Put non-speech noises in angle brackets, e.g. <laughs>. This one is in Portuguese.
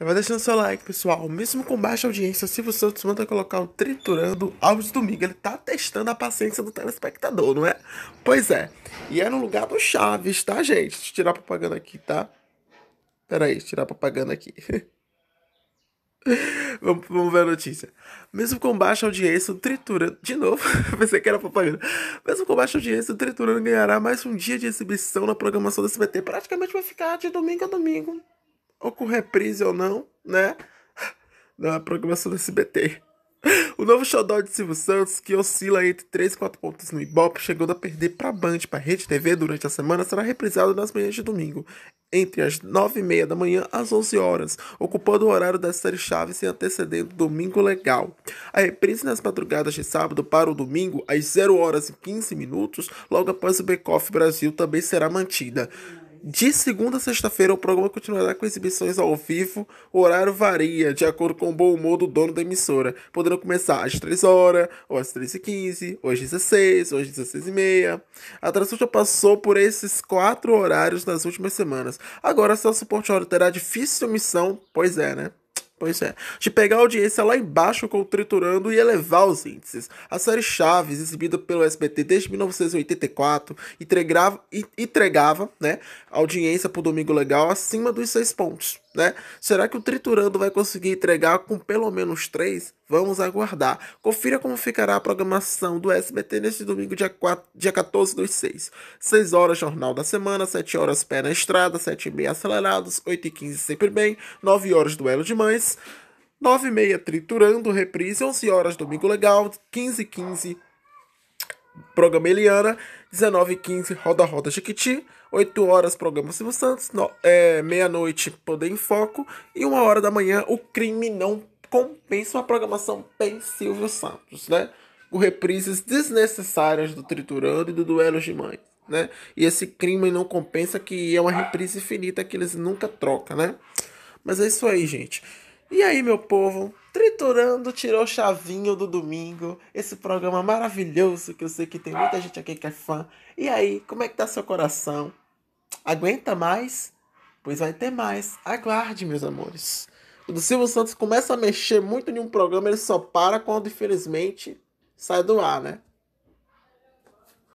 Já vai deixando seu like, pessoal. Mesmo com baixa audiência, Silvio Santos manda colocar o Triturando Alves Domingo. Ele tá testando a paciência do telespectador, não é? Pois é. E é no lugar do Chaves, tá, gente? Deixa eu tirar a propaganda aqui, tá? Pera aí, deixa eu tirar a propaganda aqui. <laughs> vamos, vamos, ver a notícia. Mesmo com baixa audiência, o Triturando. De novo, <laughs> pensei que era propaganda. Mesmo com baixa audiência, o Triturando ganhará mais um dia de exibição na programação do SBT. Praticamente vai ficar de domingo a domingo ou com reprise ou não, né? na programação do SBT. O novo showdown de Silvio Santos, que oscila entre 3 e 4 pontos no Ibope, chegando a perder para Band para Rede TV durante a semana, será reprisado nas manhãs de domingo, entre as 9 e meia da manhã às 11 horas, ocupando o horário da série chaves e antecedendo Domingo Legal. A reprise nas madrugadas de sábado para o domingo, às 0 horas e 15 minutos, logo após o Bake Off Brasil, também será mantida. De segunda a sexta-feira, o programa continuará com exibições ao vivo. O horário varia, de acordo com o bom humor do dono da emissora, podendo começar às 3 horas, ou às 3h15, ou às 16 ou às 16h30. A transmissão já passou por esses quatro horários nas últimas semanas. Agora, suporte horário terá difícil missão, pois é, né? Pois é, de pegar a audiência lá embaixo com o Triturando e elevar os índices. A série Chaves, exibida pelo SBT desde 1984, entregava, entregava né, audiência por Domingo Legal acima dos seis pontos né? Será que o Triturando vai conseguir entregar com pelo menos três? Vamos aguardar. Confira como ficará a programação do SBT neste domingo, dia, 4, dia 14 dos 6. 6 horas, Jornal da Semana, 7 horas, Pé na Estrada, 7 e meia, Acelerados, 8 e 15, Sempre Bem, 9 horas, Duelo de Mães, 9 e meia, Triturando, Reprise, 11 horas, Domingo Legal, 15 e 15, programa Eliana, 19h15, Roda Roda Chiquiti, 8 horas, programa Silvio Santos, é, meia-noite, Poder em Foco, e 1 hora da manhã, O Crime Não Compensa, uma programação bem Silvio Santos, né? Com reprises desnecessárias do Triturando e do Duelos de Mães, né? E esse Crime Não Compensa, que é uma reprise infinita que eles nunca trocam, né? Mas é isso aí, gente. E aí, meu povo, triturando, tirou o chavinho do domingo, esse programa maravilhoso que eu sei que tem muita gente aqui que é fã. E aí, como é que tá seu coração? Aguenta mais? Pois vai ter mais. Aguarde, meus amores. Quando o Silvio Santos começa a mexer muito em um programa, ele só para quando, infelizmente, sai do ar, né?